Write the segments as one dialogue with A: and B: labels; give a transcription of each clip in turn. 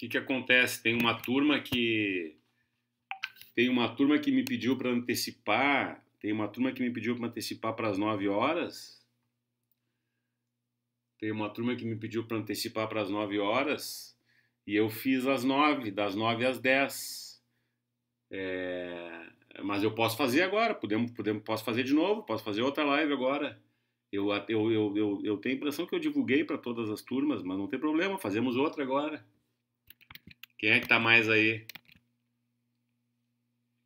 A: que, que acontece? Tem uma turma que tem uma turma que me pediu para antecipar, tem uma turma que me pediu para antecipar para as 9 horas. Tem uma turma que me pediu para antecipar para as 9 horas e eu fiz às 9, das 9 às 10. É, mas eu posso fazer agora, podemos, podemos, posso fazer de novo, posso fazer outra live agora. Eu, eu, eu, eu, eu tenho a impressão que eu divulguei para todas as turmas, mas não tem problema, fazemos outra agora. Quem é que tá mais aí?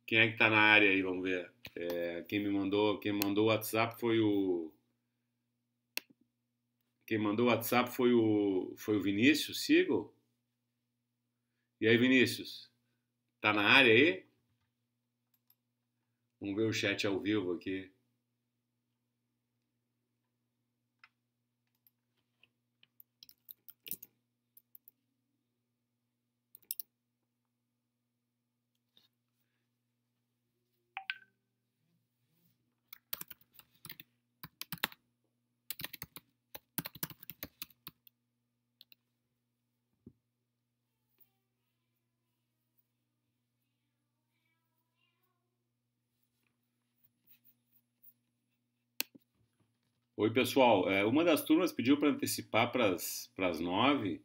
A: Quem é que tá na área aí? Vamos ver. É, quem me mandou, quem mandou o WhatsApp foi o quem mandou o WhatsApp foi o foi o Vinícius Sigo. E aí, Vinícius? Tá na área aí? Vamos ver o chat ao vivo aqui. Oi, pessoal. É, uma das turmas pediu para antecipar para as nove.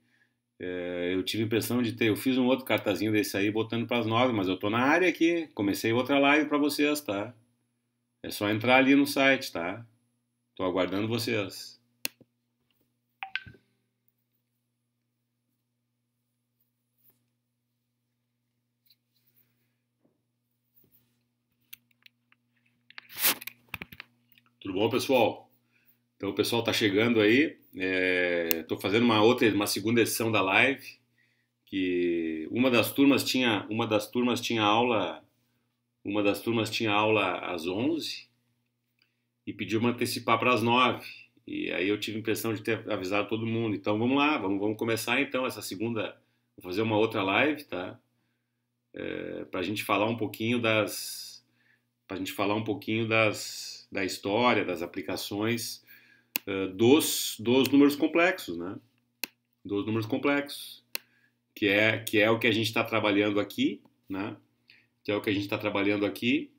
A: É, eu tive a impressão de ter. Eu fiz um outro cartazinho desse aí botando para as nove, mas eu estou na área aqui. Comecei outra live para vocês, tá? É só entrar ali no site, tá? Estou aguardando vocês. Tudo bom, pessoal? Então, o pessoal está chegando aí. Estou é, fazendo uma outra, uma segunda edição da live. Que uma das turmas tinha, uma das turmas tinha aula, uma das turmas tinha aula às 11 e pediu para antecipar para as 9. E aí eu tive a impressão de ter avisado todo mundo. Então, vamos lá, vamos, vamos começar então essa segunda. Vou fazer uma outra live, tá? É, para a gente falar um pouquinho das, para a gente falar um pouquinho das da história, das aplicações eh, dos, dos números complexos, né? Dos números complexos, que é, que é o que a gente está trabalhando aqui, né? Que é o que a gente está trabalhando aqui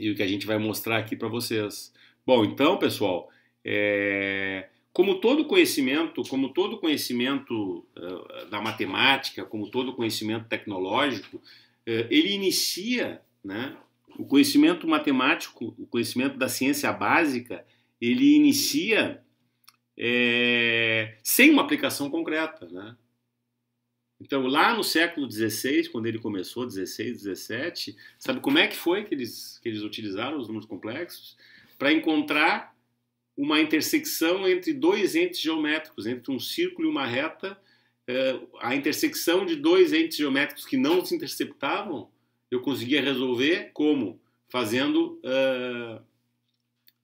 A: e o que a gente vai mostrar aqui para vocês. Bom, então, pessoal, é, como todo conhecimento, como todo conhecimento uh, da matemática, como todo conhecimento tecnológico, uh, ele inicia, né? O conhecimento matemático, o conhecimento da ciência básica, ele inicia é, sem uma aplicação concreta, né? Então, lá no século XVI, quando ele começou, 16, 17, sabe como é que foi que eles, que eles utilizaram os números complexos? Para encontrar uma intersecção entre dois entes geométricos, entre um círculo e uma reta, é, a intersecção de dois entes geométricos que não se interceptavam, eu conseguia resolver como? Fazendo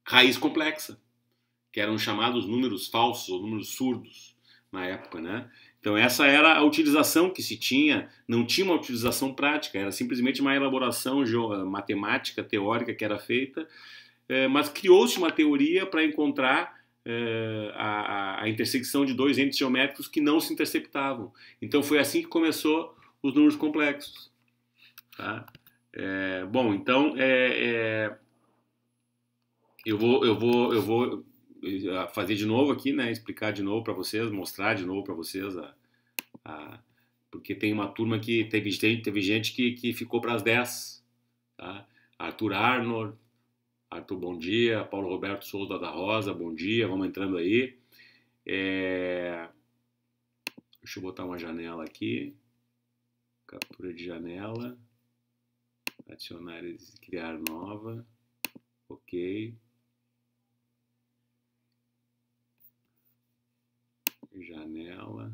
A: raiz complexa, que eram chamados números falsos ou números surdos na época, né? Então essa era a utilização que se tinha, não tinha uma utilização prática, era simplesmente uma elaboração eh, matemática, teórica que era feita, eh, mas criou-se uma teoria para encontrar eh, a, intersecção de dois entes geométricos que não se interceptavam. Então foi assim que começou os números complexos. Tá? É, bom, então é, é eu vou, eu vou, eu vou eh, fazer de novo aqui, né? Explicar de novo para vocês, mostrar de novo para vocês a, a, porque tem uma turma que teve gente, teve gente que, que ficou para as 10, tá? Arthur Arnold, Arthur, bom dia. Paulo Roberto Souza da Rosa, bom dia. Vamos entrando aí. É... Deixa eu botar uma janela aqui. Captura de janela. Adicionar e criar nova. Ok. ela.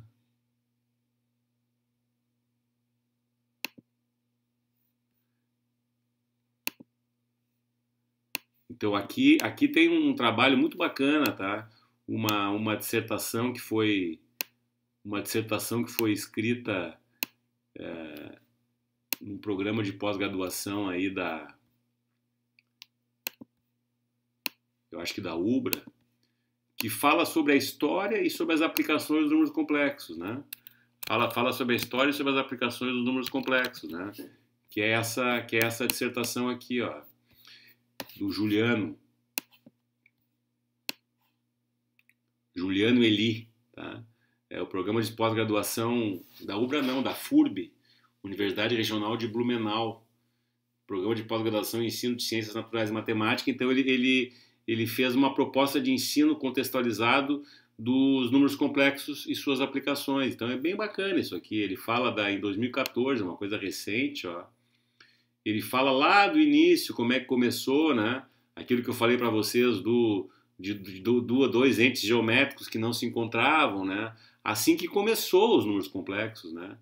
A: Então aqui, aqui tem um trabalho muito bacana, tá? Uma, uma dissertação que foi uma dissertação que foi escrita é, num programa de pós-graduação aí da eu acho que da Ubra que fala sobre a história e sobre as aplicações dos números complexos, né? Fala, fala sobre a história e sobre as aplicações dos números complexos, né? Que é essa, que é essa dissertação aqui, ó, do Juliano. Juliano Eli, tá? É o programa de pós-graduação da UBRA não, da FURB, Universidade Regional de Blumenau. Programa de pós-graduação em ensino de ciências naturais e matemática. Então ele, ele ele fez uma proposta de ensino contextualizado dos números complexos e suas aplicações. Então é bem bacana isso aqui. Ele fala da em 2014, uma coisa recente, ó. Ele fala lá do início como é que começou, né? Aquilo que eu falei para vocês do de, de, do, dois entes geométricos que não se encontravam, né? Assim que começou os números complexos, né?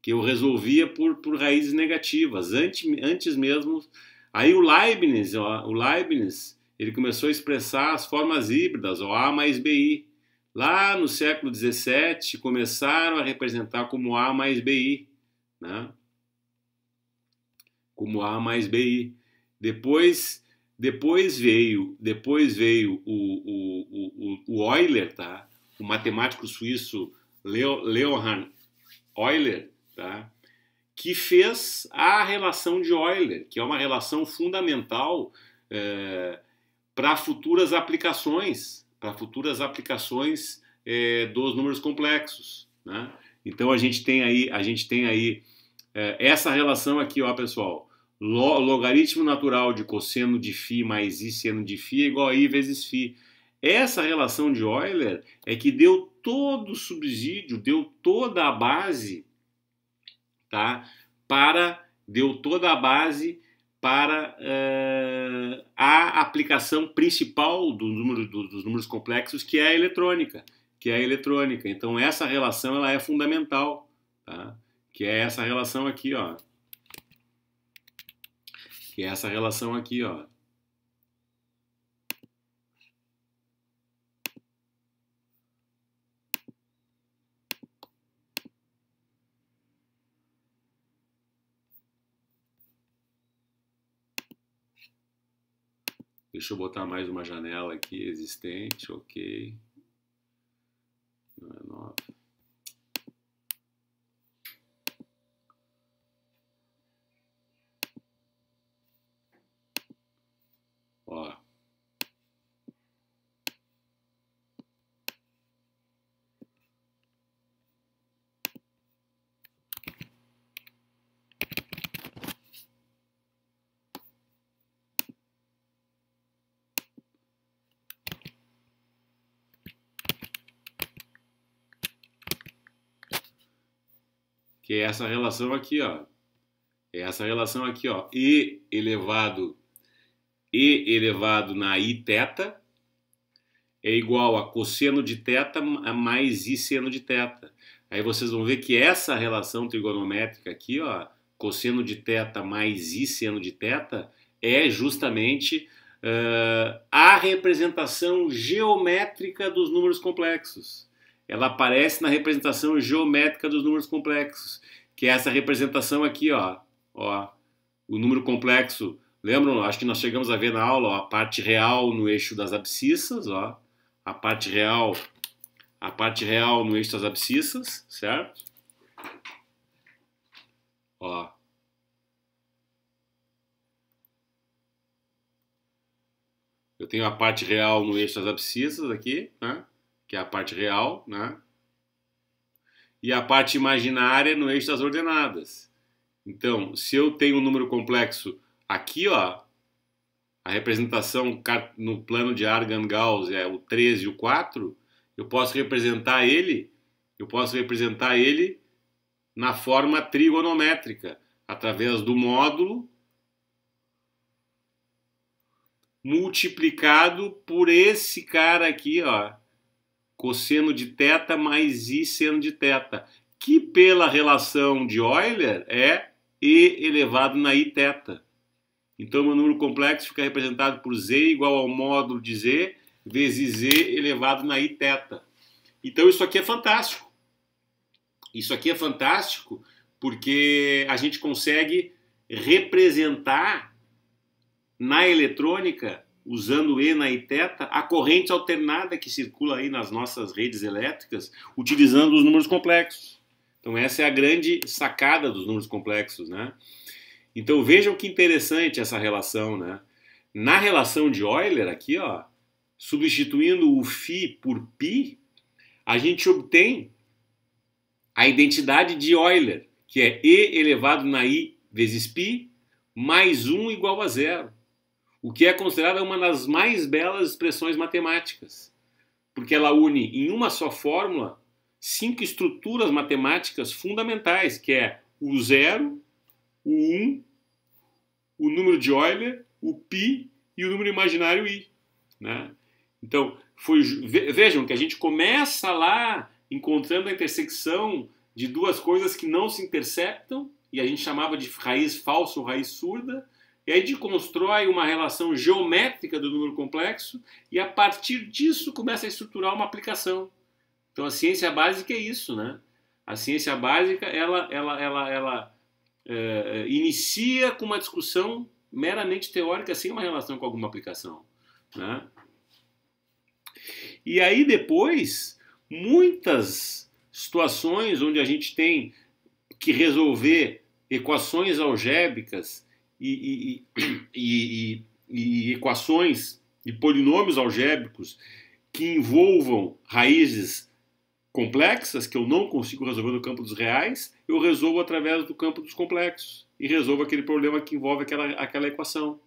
A: Que eu resolvia por, por raízes negativas, antes, antes mesmo. Aí o Leibniz, ó, o Leibniz, ele começou a expressar as formas híbridas, O A mais BI. Lá no século XVII, começaram a representar como A mais BI, né? como A mais BI. Depois, depois veio, depois veio o, o, o, o Euler, tá? o matemático suíço Leo, Leonhard Euler, tá? que fez a relação de Euler, que é uma relação fundamental é, para futuras aplicações, para futuras aplicações é, dos números complexos. Né? Então a gente tem aí, a gente tem aí é, essa relação aqui, ó, pessoal. logaritmo natural de cosseno de φ mais i seno de φ é igual a i vezes φ. Essa relação de Euler é que deu todo o subsídio, deu toda a base, tá? Para deu toda a base para uh, a aplicação principal do número, do, dos números complexos, que é a eletrônica, que é a eletrônica. Então essa relação ela é fundamental, tá? que é essa relação aqui, ó, que é essa relação aqui, ó, Deixa eu botar mais uma janela aqui existente, ok. Não é nova. Ó, que é essa relação aqui, ó. É essa relação aqui, ó. E elevado e elevado na i teta é igual a cosseno de teta mais i seno de teta. Aí vocês vão ver que essa relação trigonométrica aqui, ó, cosseno de teta mais i seno de teta, é justamente uh, a representação geométrica dos números complexos ela aparece na representação geométrica dos números complexos, que é essa representação aqui, ó, ó, o número complexo. Lembram? Acho que nós chegamos a ver na aula ó, a parte real no eixo das abscissas, ó, a parte real, a parte real no eixo das abscissas, certo? Ó. Eu tenho a parte real no eixo das abscissas aqui, né? que é a parte real, né? E a parte imaginária no eixo das ordenadas. Então, se eu tenho um número complexo aqui, ó, a representação no plano de Argan-Gauss é o 13 e o 4, eu posso representar ele, eu posso representar ele na forma trigonométrica, através do módulo multiplicado por esse cara aqui, ó, cosseno de teta mais i seno de teta, que pela relação de Euler é e elevado na i teta. Então, meu número complexo fica representado por z igual ao módulo de z vezes z elevado na i teta. Então, isso aqui é fantástico. Isso aqui é fantástico porque a gente consegue representar na eletrônica usando ena e teta, a corrente alternada que circula aí nas nossas redes elétricas, utilizando os números complexos. Então essa é a grande sacada dos números complexos, né? Então vejam que interessante essa relação, né? Na relação de Euler aqui, ó, substituindo o φ por π, a gente obtém a identidade de Euler, que é e elevado na i vezes π mais 1 igual a zero o que é considerada uma das mais belas expressões matemáticas, porque ela une em uma só fórmula cinco estruturas matemáticas fundamentais, que é o zero, o 1, um, o número de Euler, o π e o número imaginário i. Né? Então, foi, vejam que a gente começa lá encontrando a intersecção de duas coisas que não se interceptam, e a gente chamava de raiz falsa ou raiz surda, e aí a constrói uma relação geométrica do número complexo e a partir disso começa a estruturar uma aplicação. Então a ciência básica é isso, né? A ciência básica ela ela ela, ela é, inicia com uma discussão meramente teórica sem uma relação com alguma aplicação, né? E aí depois muitas situações onde a gente tem que resolver equações algébricas e, e, e, e equações e polinômios algébricos que envolvam raízes complexas que eu não consigo resolver no campo dos reais, eu resolvo através do campo dos complexos e resolvo aquele problema que envolve aquela, aquela equação.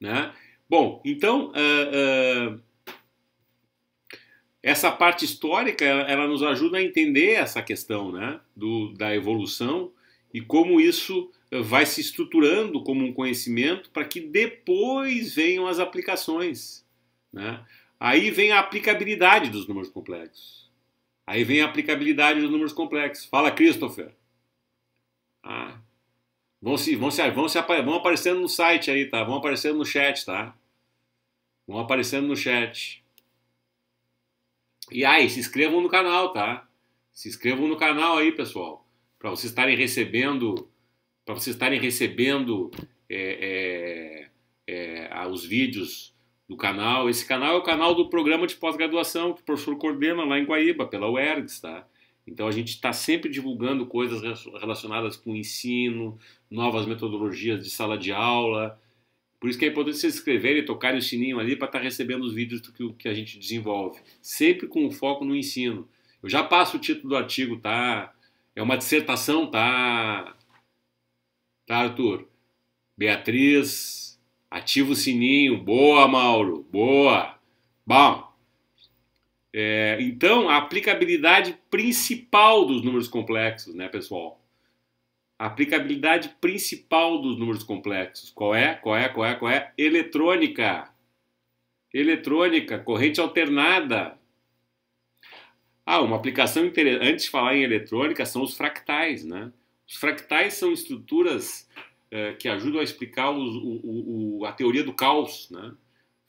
A: Né? Bom, então uh, uh, essa parte histórica ela, ela, nos ajuda a entender essa questão né, do, da evolução e como isso vai se estruturando como um conhecimento para que depois venham as aplicações. Né? Aí vem a aplicabilidade dos números complexos. Aí vem a aplicabilidade dos números complexos. Fala, Christopher. Ah, vão, se, vão, se, vão, se, vão aparecendo no site aí, tá? Vão aparecendo no chat, tá? Vão aparecendo no chat. E aí, se inscrevam no canal, tá? Se inscrevam no canal aí, pessoal. Para vocês estarem recebendo para vocês estarem recebendo é, é, é, os vídeos do canal. Esse canal é o canal do programa de pós-graduação que o professor coordena lá em Guaíba, pela UERGS, tá? Então a gente está sempre divulgando coisas relacionadas com o ensino, novas metodologias de sala de aula. Por isso que é importante se inscreverem e tocarem o sininho ali para estar tá recebendo os vídeos que, que a gente desenvolve. Sempre com foco no ensino. Eu já passo o título do artigo, tá? É uma dissertação, tá? Tá, Arthur? Beatriz, ativa o sininho. Boa, Mauro. Boa. Bom. É, então, a aplicabilidade principal dos números complexos, né, pessoal? A aplicabilidade principal dos números complexos. Qual é? Qual é? Qual é? Qual é? Eletrônica. Eletrônica, corrente alternada. Ah, uma aplicação interessante. Antes de falar em eletrônica, são os fractais, né? Os fractais são estruturas é, que ajudam a explicar os, o, o, a teoria do caos, né?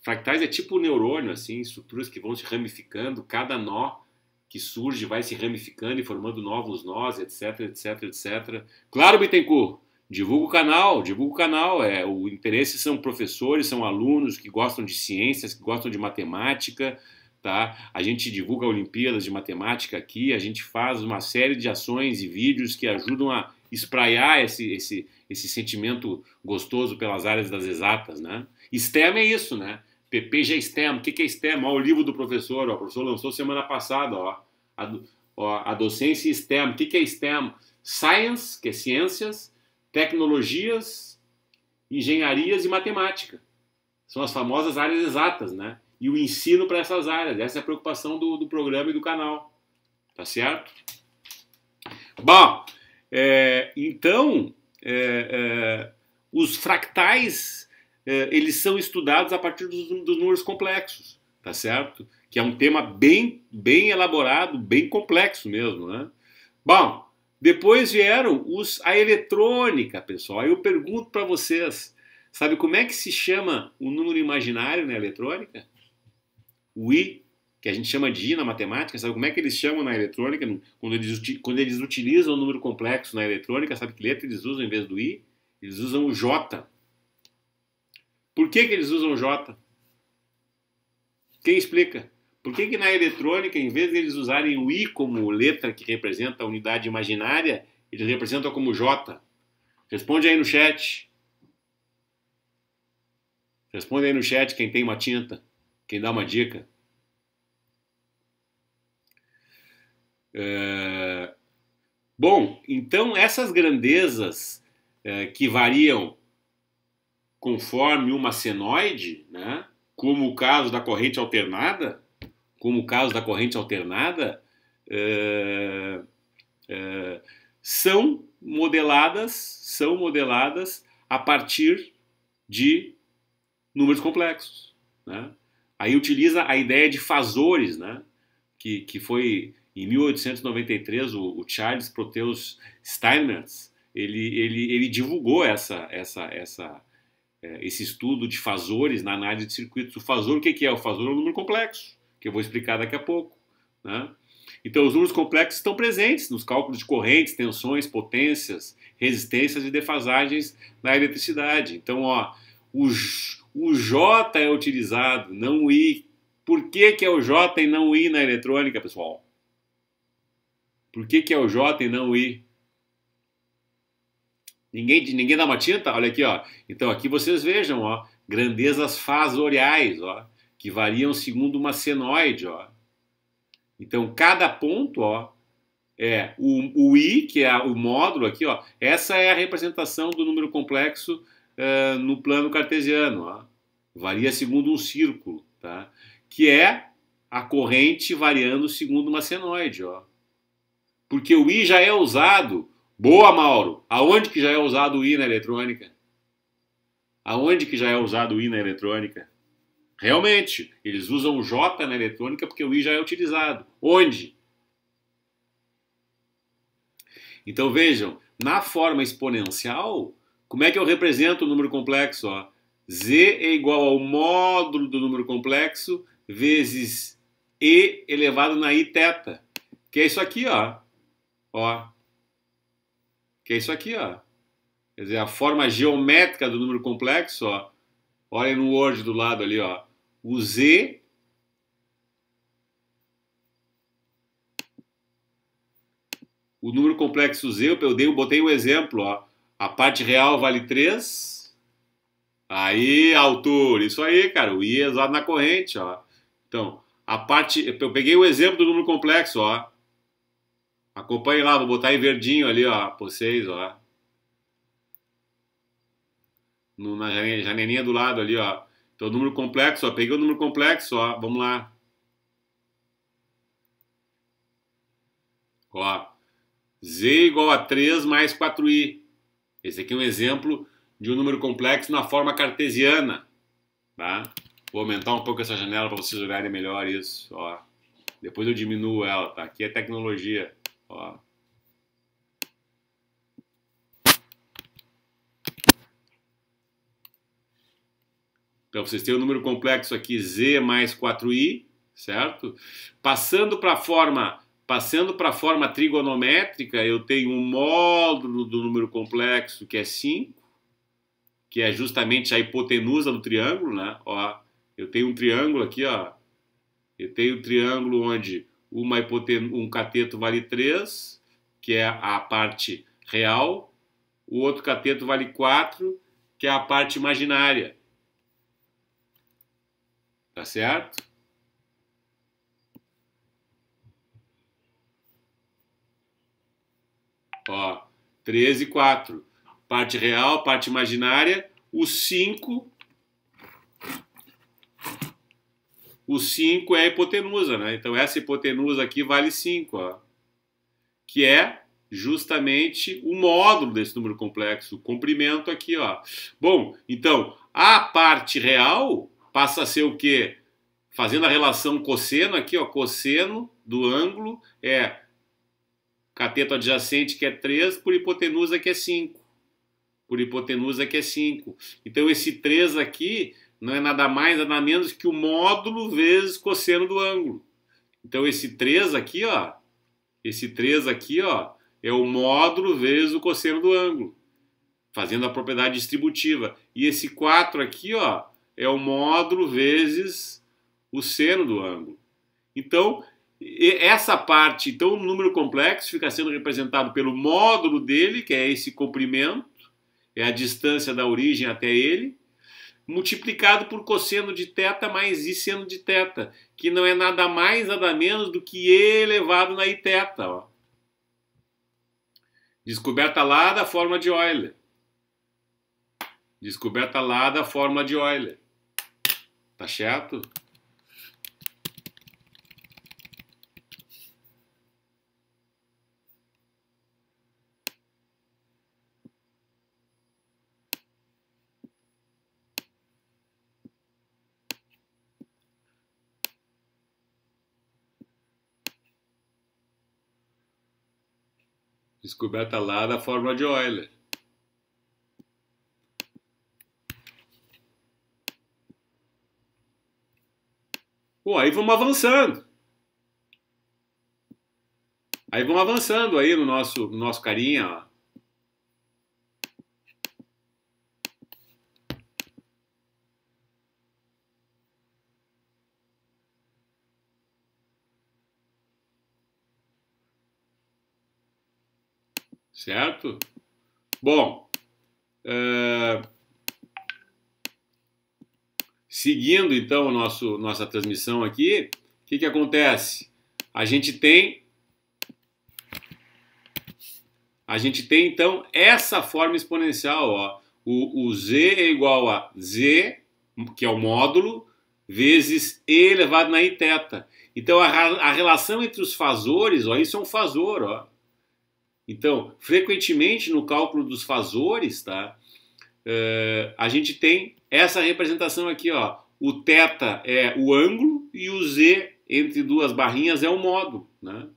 A: Fractais é tipo um neurônio, assim, estruturas que vão se ramificando, cada nó que surge vai se ramificando e formando novos nós, etc, etc, etc. Claro, Bittencourt, divulga o canal, divulga o canal. É, o interesse são professores, são alunos que gostam de ciências, que gostam de matemática, tá? A gente divulga Olimpíadas de Matemática aqui, a gente faz uma série de ações e vídeos que ajudam a espraiar esse, esse, esse sentimento gostoso pelas áreas das exatas, né? STEM é isso, né? PPG é STEM, o que, que é STEM? Olha o livro do professor, ó, o professor lançou semana passada, ó, a, ó, a docência STEM, o que, que é STEM? Science, que é ciências, tecnologias, engenharias e matemática. São as famosas áreas exatas, né? e o ensino para essas áreas. Essa é a preocupação do, do programa e do canal. Tá certo? Bom, é, então, é, é, os fractais é, eles são estudados a partir dos, dos, números complexos, tá certo? Que é um tema bem, bem elaborado, bem complexo mesmo, né? Bom, depois vieram os a eletrônica, pessoal. Eu pergunto para vocês, sabe como é que se chama o número imaginário na eletrônica? o I, que a gente chama de I na matemática, sabe como é que eles chamam na eletrônica? Quando eles, quando eles utilizam o número complexo na eletrônica, sabe que letra eles usam em vez do I? Eles usam o J. Por que, que eles usam o J? Quem explica? Por que, que na eletrônica, em vez de eles usarem o I como letra que representa a unidade imaginária, eles representam como J? Responde aí no chat. Responde aí no chat quem tem uma tinta. Quem dá uma dica? É... Bom, então essas grandezas é, que variam conforme uma senoide, né, como o caso da corrente alternada, como o caso da corrente alternada, é, é, são modeladas, são modeladas a partir de números complexos. Né? Aí utiliza a ideia de fazores, né? que, que foi em 1893 o, o Charles Proteus Steinmetz ele, ele, ele divulgou essa, essa, essa, é, esse estudo de fazores na análise de circuitos. O fazor, o que é? O fazor é um número complexo, que eu vou explicar daqui a pouco. Né? Então, os números complexos estão presentes nos cálculos de correntes, tensões, potências, resistências e defasagens na eletricidade. Então, ó, os o J é utilizado, não o I. Por que, que é o J e não o I na eletrônica, pessoal? Por que, que é o J e não o I? Ninguém, ninguém dá uma tinta? Olha aqui, ó. Então aqui vocês vejam, ó, grandezas fasoriais, ó, que variam segundo uma senoide, ó. Então cada ponto, ó, é o, o i, que é o módulo aqui, ó. Essa é a representação do número complexo uh, no plano cartesiano, ó. Varia segundo um círculo, tá? Que é a corrente variando segundo uma senoide, ó. Porque o I já é usado. Boa, Mauro. Aonde que já é usado o I na eletrônica? Aonde que já é usado o I na eletrônica? Realmente, eles usam o J na eletrônica porque o I já é utilizado. Onde? Então vejam, na forma exponencial, como é que eu represento o número complexo? Ó? Z é igual ao módulo do número complexo vezes E elevado na I teta, que é isso aqui, ó. ó. Que é isso aqui, ó. Quer dizer, a forma geométrica do número complexo, ó. Olha no Word do lado ali, ó. O Z O número complexo Z, eu dei, eu botei um exemplo, ó. A parte real vale 3 Aí, altura, isso aí, cara, o I é usado na corrente, ó. Então, a parte, eu peguei o exemplo do número complexo, ó. Acompanhe lá, vou botar em verdinho ali, ó, vocês, ó. No, na janelinha do lado ali, ó. Então, número complexo, ó, peguei o número complexo, ó, vamos lá. Ó, z igual a 3 mais 4i. Esse aqui é um exemplo de um número complexo na forma cartesiana. Tá? Vou aumentar um pouco essa janela para vocês olharem melhor isso. Ó. Depois eu diminuo ela. Tá? Aqui é tecnologia. Ó. Então vocês têm o um número complexo aqui z mais 4i, certo? Passando para a forma Passando para a forma trigonométrica, eu tenho um módulo do número complexo que é 5, que é justamente a hipotenusa do triângulo, né? Ó, eu tenho um triângulo aqui, ó. Eu tenho um triângulo onde uma hipoten- um cateto vale 3, que é a parte real, o outro cateto vale 4, que é a parte imaginária. Tá certo? Ó, 13 e 4 parte real, parte imaginária, o 5 o 5 é a hipotenusa, né? Então essa hipotenusa aqui vale 5, ó, que é justamente o módulo desse número complexo, o comprimento aqui, ó. Bom, então a parte real passa a ser o quê? Fazendo a relação cosseno aqui, ó, cosseno do ângulo é cateto adjacente que é 3 por hipotenusa que é 5 por hipotenusa, que é 5. Então esse 3 aqui não é nada mais, nada menos que o módulo vezes cosseno do ângulo. Então esse 3 aqui, ó, esse 3 aqui, ó, é o módulo vezes o cosseno do ângulo, fazendo a propriedade distributiva. E esse 4 aqui, ó, é o módulo vezes o seno do ângulo. Então, essa parte, então o número complexo fica sendo representado pelo módulo dele, que é esse comprimento, é a distância da origem até ele, multiplicado por cosseno de teta mais i seno de teta, que não é nada mais, nada menos do que e elevado na i teta. Ó. Descoberta lá da forma de Euler. Descoberta lá da forma de Euler. Tá certo? descoberta lá da fórmula de Euler. Pô, aí vamos avançando. Aí vamos avançando aí no nosso, no nosso carinha, ó. certo? Bom, é... seguindo então nosso, nossa transmissão aqui, o que, que acontece? A gente tem a gente tem então essa forma exponencial, ó. O, o z é igual a z, que é o módulo, vezes e elevado na i teta. Então a, a relação entre os fasores, ó, isso é um fasor, ó. Então, frequentemente no cálculo dos fazores, tá? Eh, a gente tem essa representação aqui, ó. O θ é o ângulo e o z entre duas barrinhas é o módulo, né?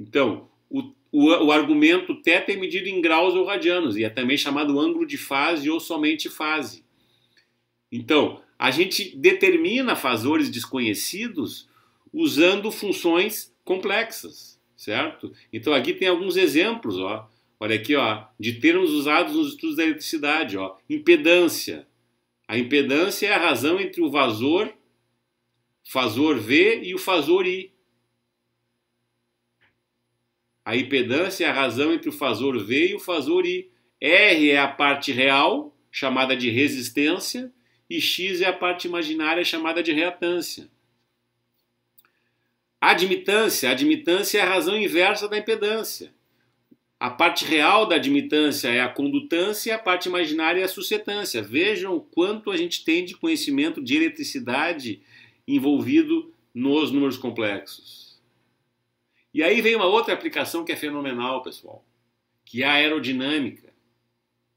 A: Então, o, o, o argumento θ é medido em graus ou radianos e é também chamado ângulo de fase ou somente fase. Então, a gente determina fazores desconhecidos usando funções complexas, certo? Então aqui tem alguns exemplos, ó. Olha aqui, ó, de termos usados nos estudos da eletricidade, ó. Impedância. A impedância é a razão entre o vasor, fasor V e o fasor I. A impedância é a razão entre o fasor V e o fasor I. R é a parte real, chamada de resistência, e X é a parte imaginária, chamada de reatância. Admitância. Admitância é a razão inversa da impedância. A parte real da admitância é a condutância e a parte imaginária é a suscetância. Vejam quanto a gente tem de conhecimento de eletricidade envolvido nos números complexos. E aí vem uma outra aplicação que é fenomenal, pessoal, que é a aerodinâmica,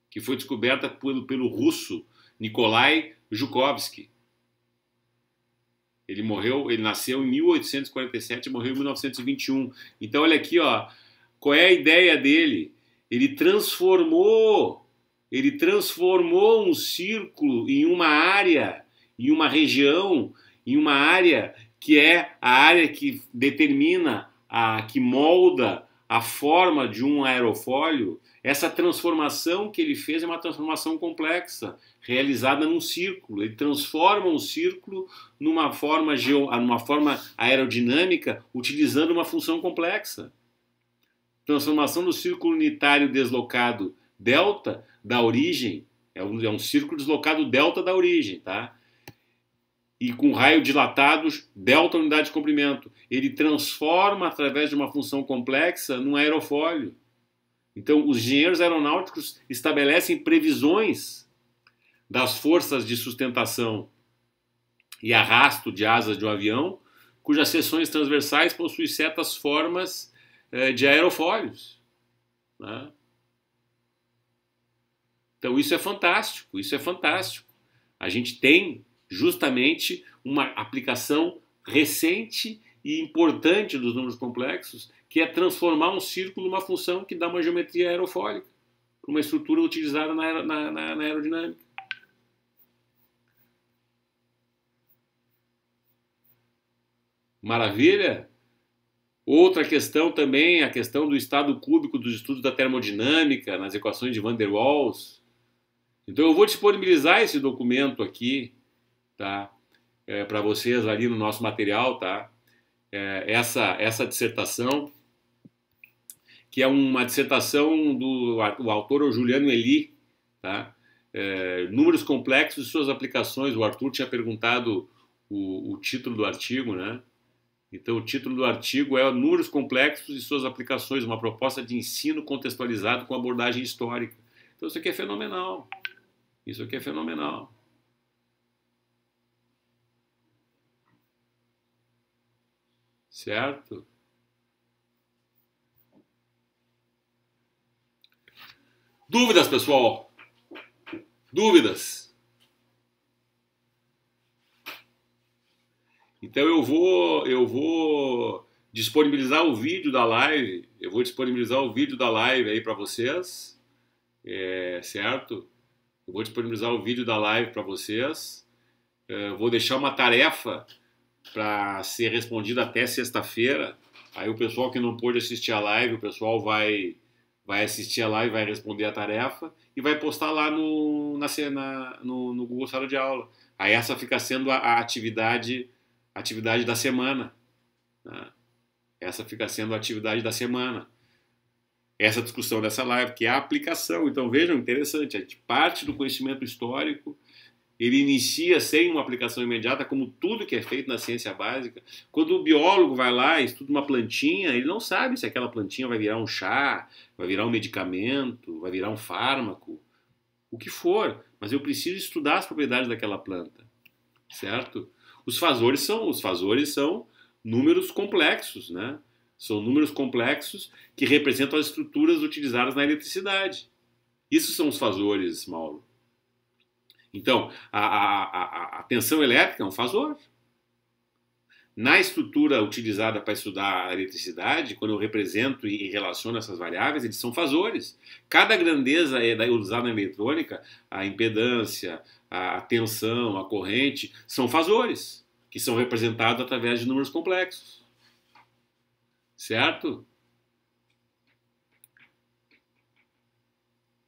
A: que foi descoberta pelo, pelo russo Nikolai Zhukovsky. Ele morreu, ele nasceu em 1847 e morreu em 1921. Então olha aqui, ó, qual é a ideia dele? Ele transformou, ele transformou um círculo em uma área, em uma região, em uma área que é a área que determina a que molda a forma de um aerofólio essa transformação que ele fez é uma transformação complexa, realizada num círculo. Ele transforma um círculo numa forma, geo, numa forma aerodinâmica, utilizando uma função complexa. Transformação do círculo unitário deslocado delta da origem, é um, é um círculo deslocado delta da origem, tá? e com raio dilatados, delta unidade de comprimento. Ele transforma através de uma função complexa num aerofólio. Então, os engenheiros aeronáuticos estabelecem previsões das forças de sustentação e arrasto de asas de um avião, cujas seções transversais possuem certas formas eh, de aerofólios. Né? Então, isso é fantástico, isso é fantástico. A gente tem justamente uma aplicação recente e importante dos números complexos que é transformar um círculo numa função que dá uma geometria aerofólica, uma estrutura utilizada na, na, na, na aerodinâmica. Maravilha? Outra questão também, a questão do estado cúbico dos estudos da termodinâmica, nas equações de van der Waals. Então eu vou disponibilizar esse documento aqui, tá? É, para vocês ali no nosso material, tá? É, essa, essa dissertação que é uma dissertação do o autor é o Juliano Eli, tá? É, números complexos e suas aplicações. O Arthur tinha perguntado o, o, título do artigo, né? Então, o título do artigo é Números Complexos e Suas Aplicações, uma proposta de ensino contextualizado com abordagem histórica. Então, isso aqui é fenomenal. Isso aqui é fenomenal. Certo? Dúvidas, pessoal? Dúvidas? Então eu vou, eu vou disponibilizar o vídeo da live. Eu vou disponibilizar o vídeo da live aí para vocês, é, certo? Eu vou disponibilizar o vídeo da live para vocês. É, vou deixar uma tarefa para ser respondida até sexta-feira. Aí o pessoal que não pôde assistir a live, o pessoal vai vai assistir lá e vai responder a tarefa e vai postar lá no, na, na, no, no Google Sala de Aula. Aí essa fica sendo a, a atividade, atividade da semana. Né? Essa fica sendo a atividade da semana. Essa discussão dessa live, que é a aplicação. Então vejam, interessante, a gente parte do conhecimento histórico ele inicia sem uma aplicação imediata, como tudo que é feito na ciência básica. Quando o biólogo vai lá e estuda uma plantinha, ele não sabe se aquela plantinha vai virar um chá, vai virar um medicamento, vai virar um fármaco, o que for. Mas eu preciso estudar as propriedades daquela planta, certo? Os fazores são, os fazores são números complexos, né? São números complexos que representam as estruturas utilizadas na eletricidade. Isso são os fazores, Mauro. Então, a, a, a, a tensão elétrica é um fasor. Na estrutura utilizada para estudar a eletricidade, quando eu represento e relaciono essas variáveis, eles são fasores. Cada grandeza é usada na eletrônica, a impedância, a tensão, a corrente, são fasores, que são representados através de números complexos. Certo?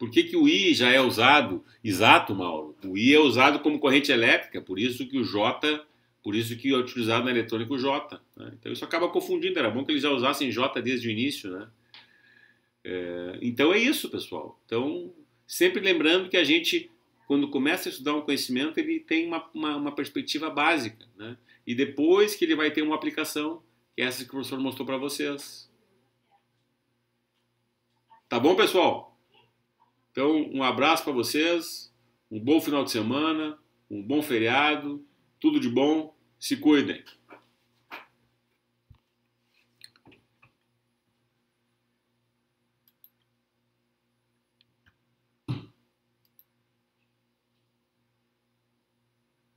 A: Por que, que o I já é usado? Exato, Mauro. O I é usado como corrente elétrica, por isso que o J, por isso que é utilizado na eletrônica o J. Né? Então isso acaba confundindo, era bom que eles já usassem J desde o início, né? É, então é isso, pessoal. Então, sempre lembrando que a gente, quando começa a estudar um conhecimento, ele tem uma, uma, uma perspectiva básica, né? E depois que ele vai ter uma aplicação, que é essa que o professor mostrou para vocês. Tá bom, pessoal? Então, um abraço para vocês, um bom final de semana, um bom feriado, tudo de bom, se cuidem.